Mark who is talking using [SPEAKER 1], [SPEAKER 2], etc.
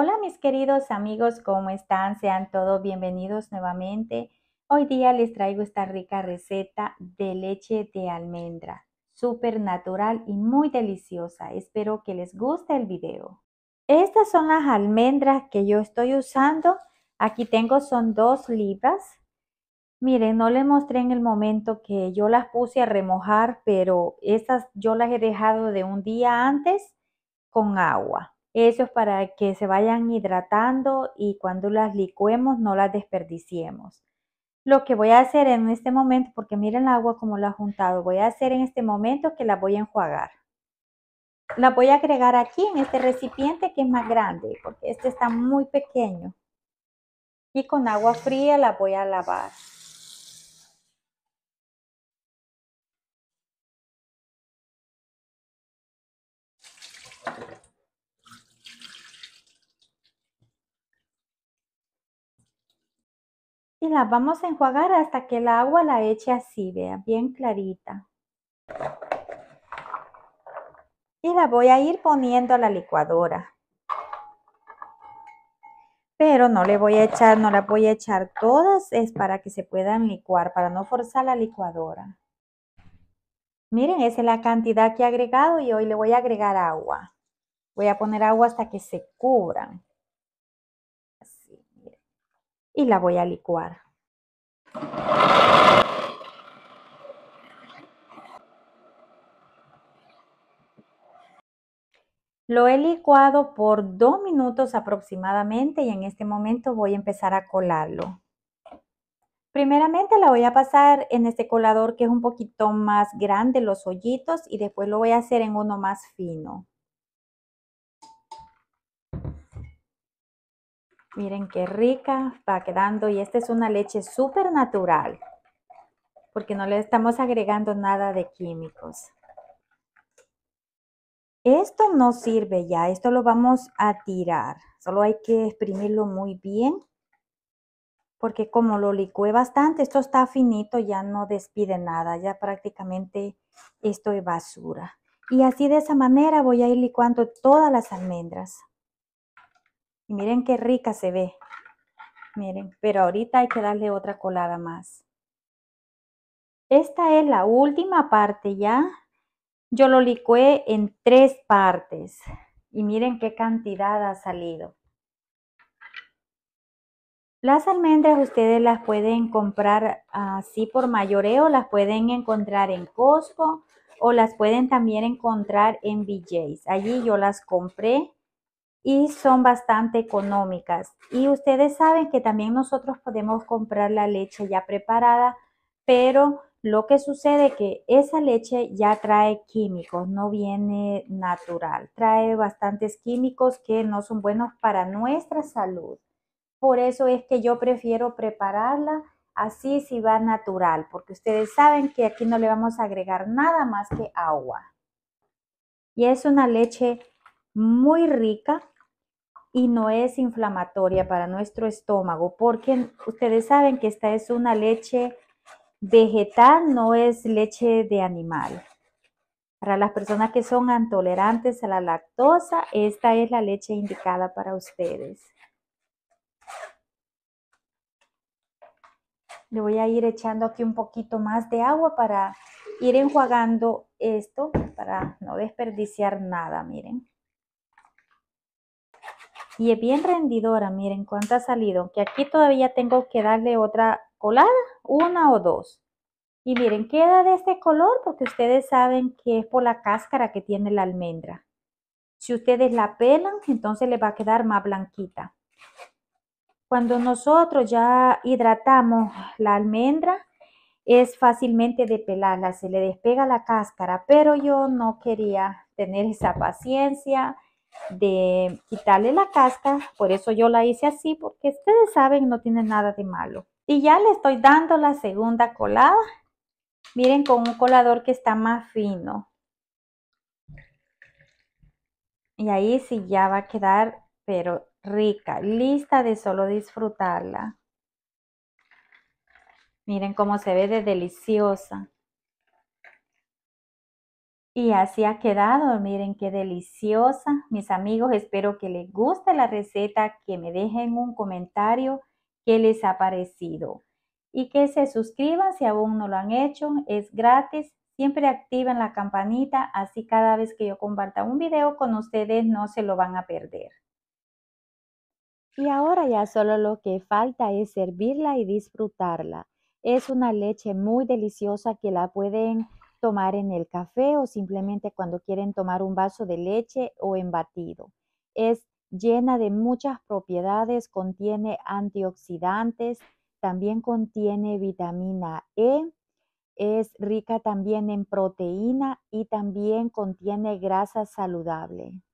[SPEAKER 1] Hola mis queridos amigos, ¿cómo están? Sean todos bienvenidos nuevamente. Hoy día les traigo esta rica receta de leche de almendra, súper natural y muy deliciosa. Espero que les guste el video. Estas son las almendras que yo estoy usando. Aquí tengo son dos libras. Miren, no les mostré en el momento que yo las puse a remojar, pero estas yo las he dejado de un día antes con agua. Eso es para que se vayan hidratando y cuando las licuemos no las desperdiciemos. Lo que voy a hacer en este momento, porque miren el agua como la ha juntado, voy a hacer en este momento que la voy a enjuagar. La voy a agregar aquí en este recipiente que es más grande, porque este está muy pequeño. Y con agua fría la voy a lavar. y la vamos a enjuagar hasta que el agua la eche así, vea, bien clarita. Y la voy a ir poniendo a la licuadora. Pero no le voy a echar, no la voy a echar todas, es para que se puedan licuar, para no forzar la licuadora. Miren, esa es la cantidad que he agregado y hoy le voy a agregar agua. Voy a poner agua hasta que se cubran y la voy a licuar. Lo he licuado por dos minutos aproximadamente y en este momento voy a empezar a colarlo. Primeramente la voy a pasar en este colador que es un poquito más grande los hoyitos y después lo voy a hacer en uno más fino. Miren qué rica va quedando y esta es una leche súper natural porque no le estamos agregando nada de químicos. Esto no sirve ya, esto lo vamos a tirar. Solo hay que exprimirlo muy bien porque como lo licué bastante, esto está finito, ya no despide nada, ya prácticamente esto es basura. Y así de esa manera voy a ir licuando todas las almendras. Y miren qué rica se ve. Miren, pero ahorita hay que darle otra colada más. Esta es la última parte ya. Yo lo licué en tres partes. Y miren qué cantidad ha salido. Las almendras ustedes las pueden comprar así por mayoreo, las pueden encontrar en Costco o las pueden también encontrar en BJ's. Allí yo las compré y son bastante económicas. Y ustedes saben que también nosotros podemos comprar la leche ya preparada, pero lo que sucede es que esa leche ya trae químicos, no viene natural, trae bastantes químicos que no son buenos para nuestra salud. Por eso es que yo prefiero prepararla así si va natural, porque ustedes saben que aquí no le vamos a agregar nada más que agua. Y es una leche muy rica y no es inflamatoria para nuestro estómago, porque ustedes saben que esta es una leche vegetal, no es leche de animal. Para las personas que son intolerantes a la lactosa, esta es la leche indicada para ustedes. Le voy a ir echando aquí un poquito más de agua para ir enjuagando esto, para no desperdiciar nada, miren. Y es bien rendidora, miren cuánta ha salido. Que aquí todavía tengo que darle otra colada, una o dos. Y miren, queda de este color porque ustedes saben que es por la cáscara que tiene la almendra. Si ustedes la pelan, entonces le va a quedar más blanquita. Cuando nosotros ya hidratamos la almendra, es fácilmente de pelarla, se le despega la cáscara, pero yo no quería tener esa paciencia de quitarle la casca, por eso yo la hice así, porque ustedes saben, no tiene nada de malo. Y ya le estoy dando la segunda colada. Miren con un colador que está más fino. Y ahí sí ya va a quedar, pero rica, lista de solo disfrutarla. Miren cómo se ve de deliciosa. Y así ha quedado, miren qué deliciosa. Mis amigos, espero que les guste la receta, que me dejen un comentario qué les ha parecido. Y que se suscriban si aún no lo han hecho, es gratis. Siempre activen la campanita, así cada vez que yo comparta un video con ustedes no se lo van a perder. Y ahora ya solo lo que falta es servirla y disfrutarla. Es una leche muy deliciosa que la pueden tomar en el café o simplemente cuando quieren tomar un vaso de leche o en batido. Es llena de muchas propiedades, contiene antioxidantes, también contiene vitamina E, es rica también en proteína y también contiene grasa saludable.